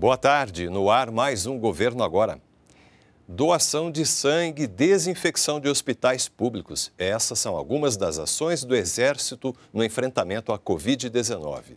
Boa tarde. No ar, mais um Governo Agora. Doação de sangue, desinfecção de hospitais públicos. Essas são algumas das ações do Exército no enfrentamento à Covid-19.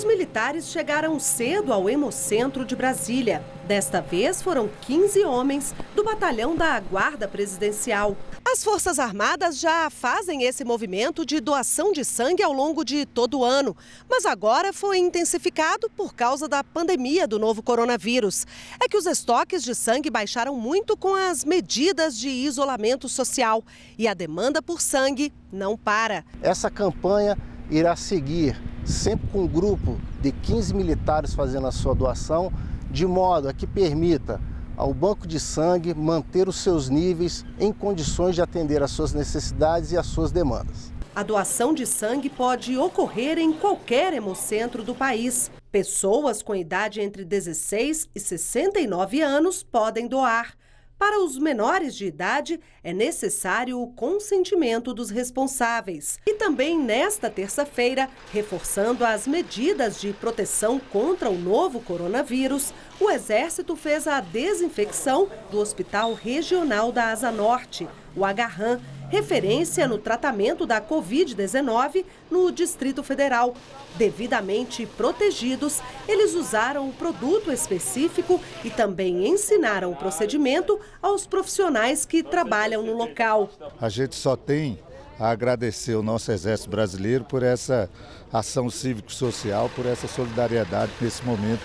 Os militares chegaram cedo ao Hemocentro de Brasília. Desta vez foram 15 homens do batalhão da Guarda Presidencial. As Forças Armadas já fazem esse movimento de doação de sangue ao longo de todo o ano, mas agora foi intensificado por causa da pandemia do novo coronavírus. É que os estoques de sangue baixaram muito com as medidas de isolamento social e a demanda por sangue não para. Essa campanha irá seguir sempre com um grupo de 15 militares fazendo a sua doação, de modo a que permita ao banco de sangue manter os seus níveis em condições de atender às suas necessidades e às suas demandas. A doação de sangue pode ocorrer em qualquer hemocentro do país. Pessoas com idade entre 16 e 69 anos podem doar. Para os menores de idade, é necessário o consentimento dos responsáveis. E também nesta terça-feira, reforçando as medidas de proteção contra o novo coronavírus, o Exército fez a desinfecção do Hospital Regional da Asa Norte, o Agarran, referência no tratamento da Covid-19 no Distrito Federal. Devidamente protegidos, eles usaram o produto específico e também ensinaram o procedimento aos profissionais que trabalham no local. A gente só tem a agradecer o nosso Exército Brasileiro por essa ação cívico-social, por essa solidariedade nesse momento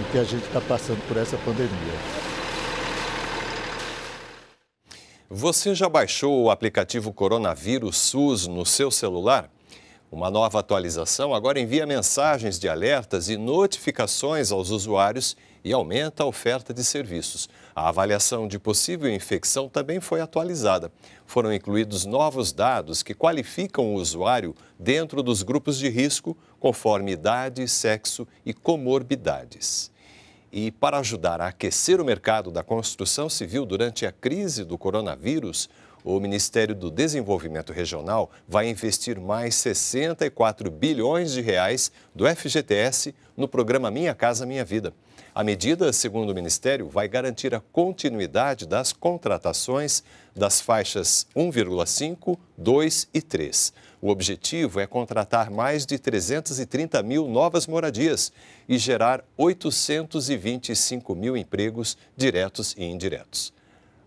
em que a gente está passando por essa pandemia. Você já baixou o aplicativo Coronavírus SUS no seu celular? Uma nova atualização agora envia mensagens de alertas e notificações aos usuários e aumenta a oferta de serviços. A avaliação de possível infecção também foi atualizada. Foram incluídos novos dados que qualificam o usuário dentro dos grupos de risco, conforme idade, sexo e comorbidades. E para ajudar a aquecer o mercado da construção civil durante a crise do coronavírus, o Ministério do Desenvolvimento Regional vai investir mais 64 bilhões de reais do FGTS no programa Minha Casa Minha Vida. A medida, segundo o Ministério, vai garantir a continuidade das contratações das faixas 1,5, 2 e 3. O objetivo é contratar mais de 330 mil novas moradias e gerar 825 mil empregos diretos e indiretos.